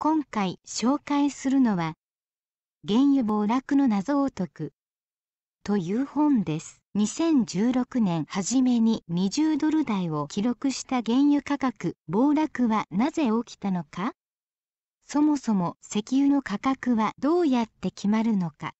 今回紹介するのは「原油暴落の謎を解く」という本です。2016年初めに20ドル台を記録した原油価格暴落はなぜ起きたのかそもそも石油の価格はどうやって決まるのか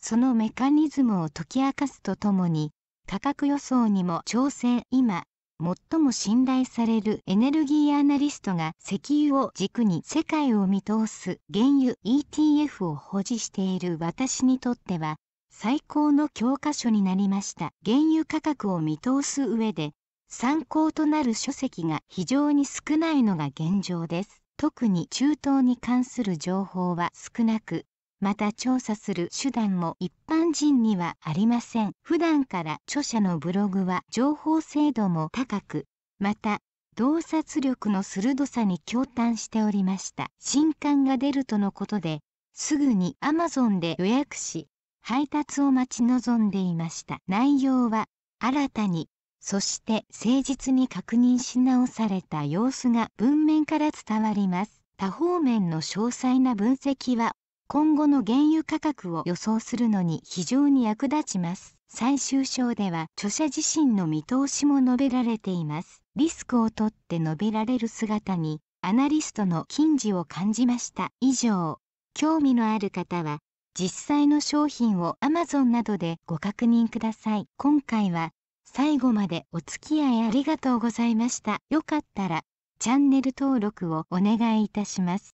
そのメカニズムを解き明かすとともに価格予想にも挑戦今最も信頼されるエネルギーアナリストが石油を軸に世界を見通す原油 ETF を保持している私にとっては最高の教科書になりました原油価格を見通す上で参考となる書籍が非常に少ないのが現状です特に中東に関する情報は少なくまた調査する手段も一般人にはありません普段から著者のブログは情報精度も高くまた洞察力の鋭さに驚嘆しておりました新刊が出るとのことですぐに Amazon で予約し配達を待ち望んでいました内容は新たにそして誠実に確認し直された様子が文面から伝わります多方面の詳細な分析は今後の原油価格を予想するのに非常に役立ちます最終章では著者自身の見通しも述べられていますリスクをとって述べられる姿にアナリストの近似を感じました以上興味のある方は実際の商品を Amazon などでご確認ください今回は最後までお付き合いありがとうございましたよかったらチャンネル登録をお願いいたします